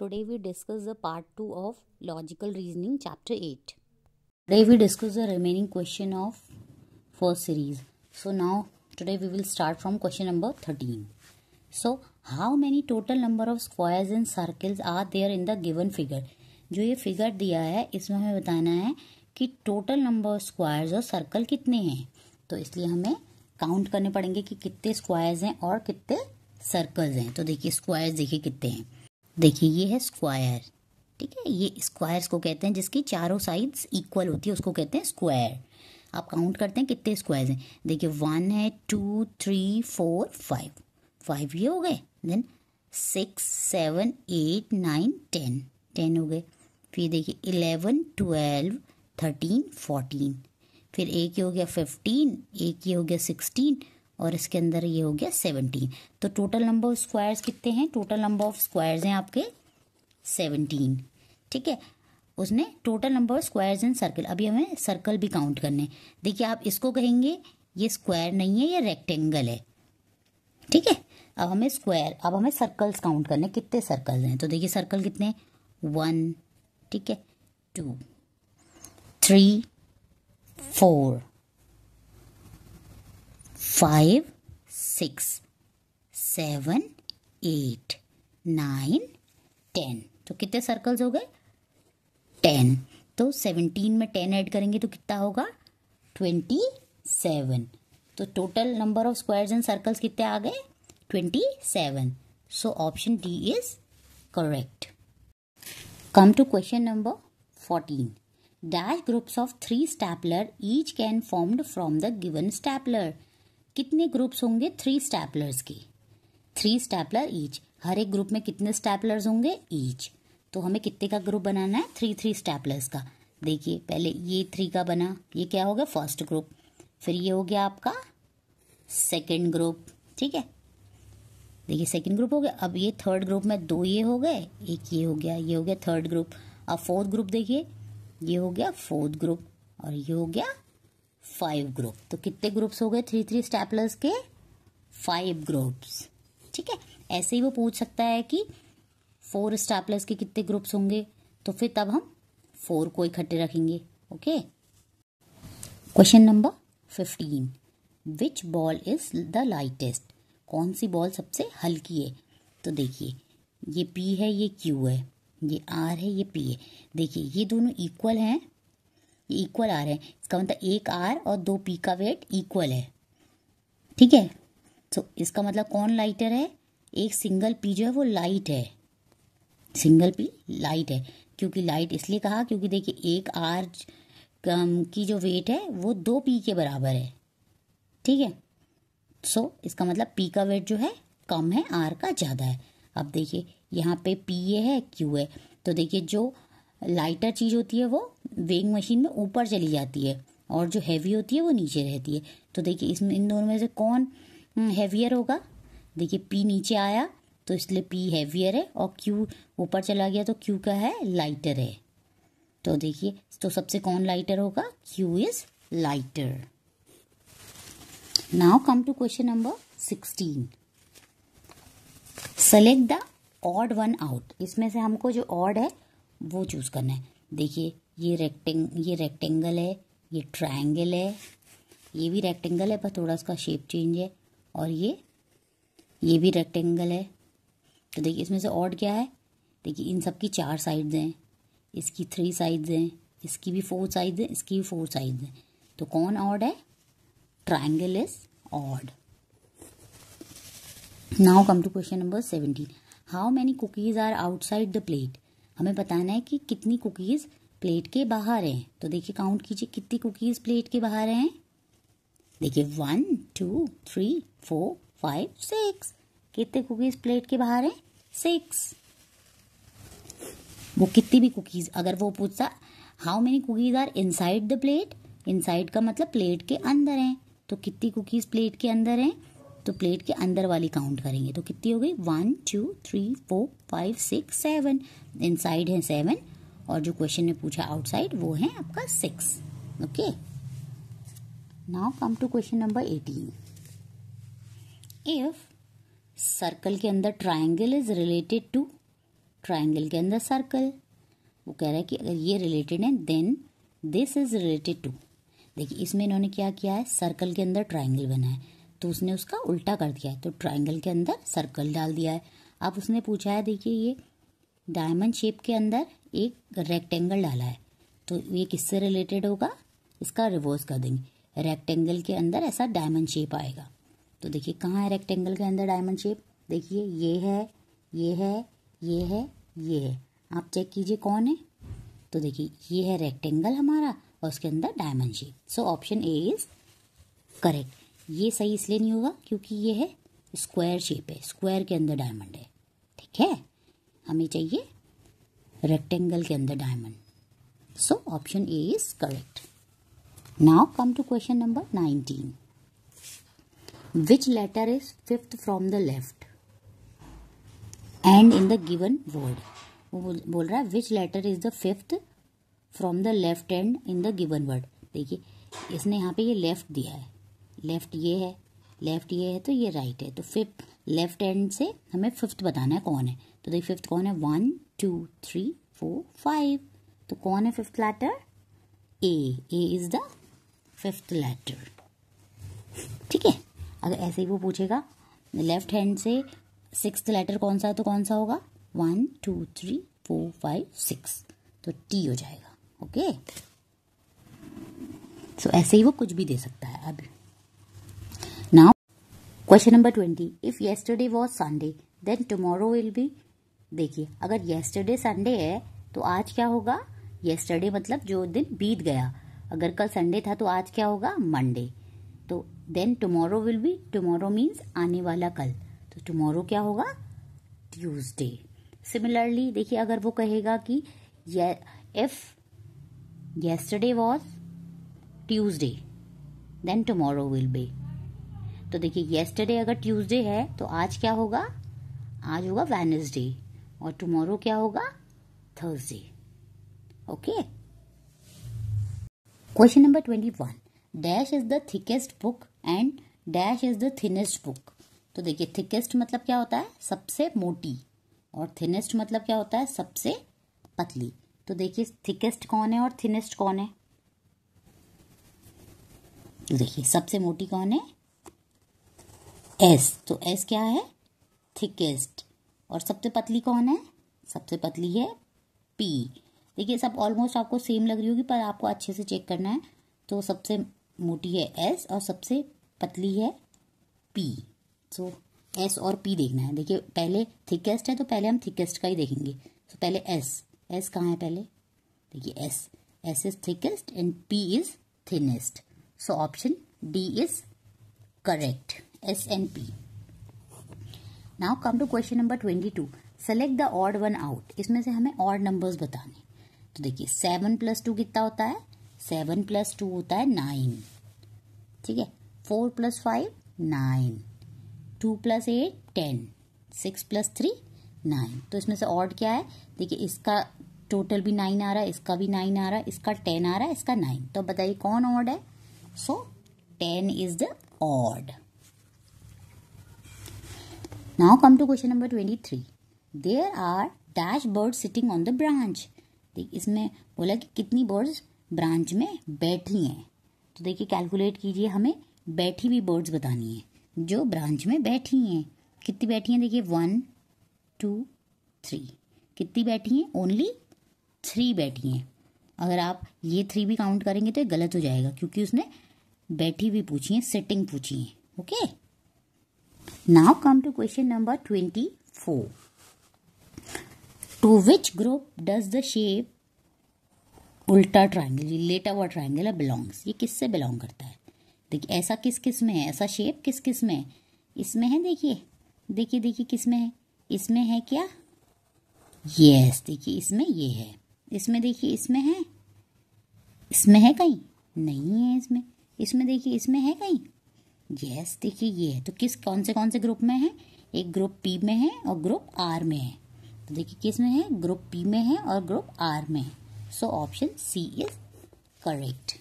Today we discuss the part two of logical reasoning chapter eight today we discuss the remaining question of first series so now today we will start from question number thirteen so how many total number of squares and circles are there in the given figure जो ये figure दिया है इसमें हमें बताना है कि total number of squares और सर्कल कितने हैं तो इसलिए हमें काउंट करने पड़ेंगे कि कितने स्क्वायर्स हैं और कितने सर्कल्स हैं तो देखिए स्क्वायर्स देखिए कितने हैं देखिए ये है स्क्वायर ठीक है ये स्क्वायर्स को कहते हैं जिसकी चारों साइड्स इक्वल होती है उसको कहते हैं स्क्वायर आप काउंट करते हैं कितने स्क्वायर्स हैं देखिए वन है two three four five five ये हो गए then six seven eight nine ten ten हो गए फिर देखिए इलेवन ट्वेल्व थर्टीन फोर्टीन फिर एक ये हो गया फिफ्टीन एक ये हो गया सिक्सटीन और इसके अंदर ये हो गया सेवनटीन तो टोटल नंबर ऑफ स्क्वायर्स कितने हैं टोटल नंबर ऑफ स्क्वायर्स हैं आपके सेवनटीन ठीक है उसने total number of squares in circle अभी हमें सर्कल भी काउंट करने देखिए आप इसको कहेंगे ये स्क्वायर नहीं है ये रेक्टेंगल है ठीक है अब हमें स्क्वायर अब हमें सर्कल्स काउंट करने कितने सर्कल्स हैं तो देखिए सर्कल कितने वन ठीक है two three four five, six, seven, eight, nine, ten तो कितने सर्कल्स हो गए टेन तो सेवनटीन में टेन ऐड करेंगे तो कितना होगा ट्वेंटी सेवन तो total number of squares and circles कितने आ गए twenty seven so option D is correct come to question number fourteen dash groups of three stapler each can formed from the given stapler कितने groups होंगे three staplers की three stapler each हर एक group में कितने staplers होंगे each तो हमें कितने का ग्रुप बनाना है थ्री थ्री स्टैपलर्स का देखिए पहले ये थ्री का बना ये क्या हो गया फर्स्ट ग्रुप फिर ये हो गया आपका सेकेंड ग्रुप ठीक है देखिए सेकेंड ग्रुप हो गया अब ये थर्ड ग्रुप में दो ये हो गए एक ये हो गया ये हो गया थर्ड ग्रुप अब फोर्थ ग्रुप देखिए ये हो गया फोर्थ ग्रुप और ये हो गया फाइव ग्रुप तो कितने ग्रुप्स हो गए थ्री थ्री स्टेपलर्स के फाइव ग्रुप्स ठीक है ऐसे ही वो पूछ सकता है कि फोर स्टेपलर्स के कितने ग्रुप्स होंगे तो फिर तब हम फोर को इकट्ठे रखेंगे okay question number fifteen which ball is the lightest कौन सी बॉल सबसे हल्की है तो देखिए ये पी है ये क्यू है ये आर है ये पी है देखिए ये दोनों इक्वल हैं ये इक्वल आर है इसका मतलब एक आर और दो पी का वेट इक्वल है ठीक है सो इसका मतलब कौन लाइटर है एक सिंगल पी जो है वो लाइट है सिंगल पी लाइट है क्योंकि लाइट इसलिए कहा क्योंकि देखिए एक आर की जो वेट है वो दो पी के बराबर है ठीक है सो so, इसका मतलब पी का वेट जो है कम है आर का ज़्यादा है अब देखिए यहाँ पे पी ये है क्यू है तो देखिए जो लाइटर चीज होती है वो वेइंग मशीन में ऊपर चली जाती है और जो हैवी होती है वो नीचे रहती है तो देखिए इसमें इन दोनों में से कौन हैवियर हम्म, होगा देखिए पी नीचे आया तो इसलिए पी हैवियर है और क्यू ऊपर चला गया तो क्यू का है लाइटर है तो देखिए तो सबसे कौन लाइटर होगा Q is lighter now come to question number sixteen select the odd one out इसमें से हमको जो ऑड है वो चूज़ करना है देखिए ये रेक्टेंग ये रेक्टेंगल है ये ट्रायंगल है ये भी रेक्टेंगल है पर थोड़ा इसका शेप चेंज है और ये ये भी रेक्टेंगल है तो देखिए इसमें से ऑड क्या है देखिए इन सब की चार साइड्स हैं इसकी थ्री साइड्स हैं इसकी भी फोर साइड्स हैं इसकी भी फोर साइड्स हैं तो कौन ऑड है triangle is odd now come to question number seventeen how many cookies are outside the plate हमें बताना है कि कितनी कुकीज़ प्लेट के बाहर हैं तो देखिए काउंट कीजिए कितनी कुकीज़ प्लेट के बाहर हैं देखिए one two three four five six कितने कुकीज़ प्लेट के बाहर हैं सिक्स वो कितनी भी कुकीज़ अगर वो पूछता how many cookies are inside the plate inside का मतलब प्लेट के अंदर हैं तो कितनी कुकीज़ प्लेट के अंदर हैं तो प्लेट के अंदर वाली काउंट करेंगे तो कितनी हो गई one two three four five six seven inside है सेवन और जो क्वेश्चन ने पूछा आउटसाइड वो है आपका six okay now come to question number eighteen if circle के अंदर triangle is related to triangle के अंदर सर्कल वो कह रहा है कि अगर ये रिलेटेड है then this is related to देखिए इसमें इन्होंने क्या किया है सर्कल के अंदर ट्राइंगल बना है तो उसने उसका उल्टा कर दिया है तो ट्राइंगल के अंदर सर्कल डाल दिया है अब उसने पूछा है देखिए ये डायमंड शेप के अंदर एक रेक्टेंगल डाला है तो ये किससे रिलेटेड होगा इसका रिवर्स कर देंगे रेक्टेंगल के अंदर ऐसा डायमंड शेप आएगा तो देखिए कहाँ है रेक्टेंगल के अंदर डायमंड शेप देखिए ये है ये है ये है ये है आप चेक कीजिए कौन है तो देखिए ये है रेक्टेंगल हमारा और उसके अंदर diamond shape so option A is correct ये सही इसलिए नहीं होगा क्योंकि ये है स्क्वायर शेप है स्क्वायर के अंदर डायमंड है ठीक है हमें चाहिए रेक्टेंगल के अंदर diamond so option A is correct now come to question number nineteen which letter is fifth from the left end in the given word वो बोल रहा है which letter is the fifth from the left end in the given word देखिए इसने यहाँ पे ये left दिया है लेफ़्ट ये है लेफ़्ट ये है तो ये राइट है तो फिफ्थ लेफ़्ट हैंड से हमें फिफ्थ बताना है कौन है तो देखिए फिफ्थ कौन है one two three four five तो कौन है fifth letter A A is the fifth letter ठीक है अगर ऐसे ही वो पूछेगा लेफ़्ट हैंड से सिक्स लेटर कौन सा है तो कौन सा होगा one two three four five six तो टी हो जाएगा ओके okay? सो so, ऐसे ही वो कुछ भी दे सकता है अभी question number twenty if yesterday was Sunday then tomorrow will be देखिए अगर येस्टरडे संडे है तो आज क्या होगा येस्टरडे मतलब जो दिन बीत गया अगर कल संडे था तो आज क्या होगा मंडे तो then tomorrow will be tomorrow means आने वाला कल तो टुमारो क्या होगा ट्यूजडे सिमिलरली देखिए अगर वो कहेगा कि if yesterday was Tuesday then tomorrow will be तो देखिए येस्टरडे अगर ट्यूसडे है तो आज क्या होगा आज होगा वेनसडे और टुमारो क्या होगा Thursday okay question number twenty one dash is the thickest book and dash is the thinnest book तो देखिए थिकेस्ट मतलब क्या होता है सबसे मोटी और थिनेस्ट मतलब क्या होता है सबसे पतली तो देखिए थिकेस्ट कौन है और थिनेस्ट कौन है देखिए सबसे मोटी कौन है एस तो एस क्या है थिकेस्ट और सबसे पतली कौन है सबसे पतली है पी देखिए सब ऑलमोस्ट आपको सेम लग रही होगी पर आपको अच्छे से चेक करना है तो सबसे मोटी है एस और सबसे पतली है पी सो एस और पी देखना है देखिए पहले थिकेस्ट है तो पहले हम थिकेस्ट का ही देखेंगे सो so, पहले एस एस कहाँ है पहले देखिए S S is thickest and P is thinnest so option D is correct P. Now come to question number twenty two select the odd one out इसमें से हमें ऑर्ड नंबर्स बताने तो देखिए सेवन प्लस टू कितना होता है seven plus two होता है नाइन ठीक है four plus five nine two plus eight ten six plus three nine तो इसमें से ऑर्ड क्या है देखिए इसका टोटल भी नाइन आ रहा है इसका भी नाइन आ रहा है इसका टेन आ रहा है इसका नाइन तो बताइए कौन ऑर्ड है so ten is the odd Now come to question number 23. There are dash birds sitting on the branch. देख इसमें बोला कि कितनी बर्ड्स ब्रांच में बैठी हैं तो देखिए कैलकुलेट कीजिए हमें बैठी हुई बर्ड्स बतानी है जो ब्रांच में बैठी हैं कितनी बैठी हैं देखिए वन टू थ्री कितनी बैठी हैं ओनली थ्री बैठी हैं अगर आप ये थ्री भी काउंट करेंगे तो ये गलत हो जाएगा क्योंकि उसने बैठी हुई पूछी हैं सिटिंग पूछी है okay Now come to question number 24. To which group does the shape उल्टा ट्राइंगल लेटा हुआ ट्राइंगल बिलोंग्स ये किससे बिलोंग करता है देखिए ऐसा किस किस में है ऐसा शेप किस किस में है इसमें है देखिए देखिए देखिए किस में है इसमें है क्या यस देखिए इसमें ये है इसमें देखिए इसमें है इसमें है कहीं नहीं है इसमें इसमें देखिए इसमें है कहीं यस देखिए ये है तो किस कौन से कौन से ग्रुप में है एक ग्रुप पी में है और ग्रुप आर में है तो देखिए किस में है ग्रुप पी में है और ग्रुप आर में है so option C is correct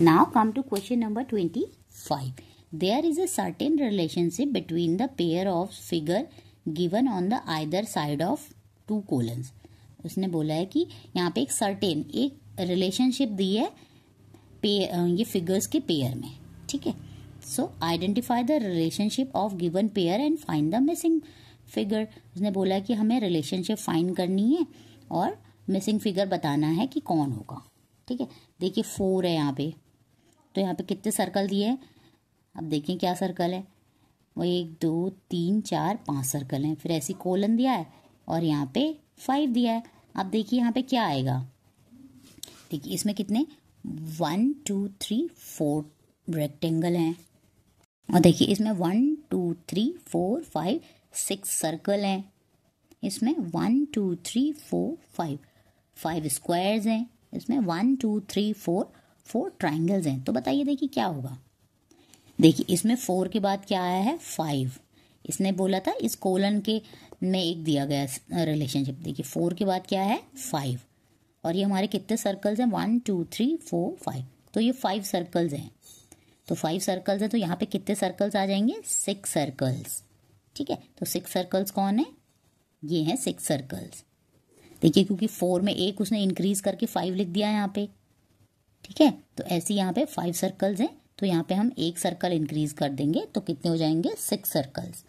now come to question number twenty five there is a certain relationship between the pair of figure given on the either side of two colons उसने बोला है कि यहाँ पे एक certain एक relationship दी है पे ये फिगर्स के पेयर में ठीक है so identify the relationship of given pair and find the missing figure उसने बोला कि हमें रिलेशनशिप फाइंड करनी है और मिसिंग फिगर बताना है कि कौन होगा ठीक है देखिए फोर है यहाँ पे तो यहाँ पे कितने सर्कल दिए हैं अब देखें क्या सर्कल है वो एक दो तीन चार पाँच सर्कल हैं फिर ऐसी कोलन दिया है और यहाँ पे फाइव दिया है अब देखिए यहाँ पे क्या आएगा देखिए इसमें कितने one two three four rectangle हैं और देखिए इसमें one two three four five six circle हैं इसमें one two three four five five squares हैं इसमें one two three four four triangles हैं तो बताइए देखिए क्या होगा देखिए इसमें फोर के बाद क्या आया है फाइव इसने बोला था इस कोलन के में एक दिया गया रिलेशनशिप देखिए फोर के बाद क्या है फाइव और ये हमारे कितने सर्कल्स हैं one two three four five तो ये फाइव सर्कल्स हैं तो फाइव सर्कल्स है तो यहाँ पे कितने सर्कल्स आ जाएंगे सिक्स सर्कल्स ठीक है तो सिक्स सर्कल्स कौन है ये हैं सिक्स सर्कल्स देखिए क्योंकि फोर में एक उसने इंक्रीज करके फाइव लिख दिया है यहाँ पे ठीक है तो ऐसे यहाँ पे फाइव सर्कल्स हैं तो यहाँ पे हम एक सर्कल इंक्रीज कर देंगे तो कितने हो जाएंगे six circles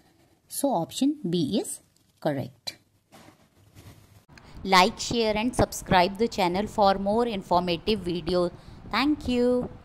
so option B is correct like share and subscribe the channel for more informative video thank you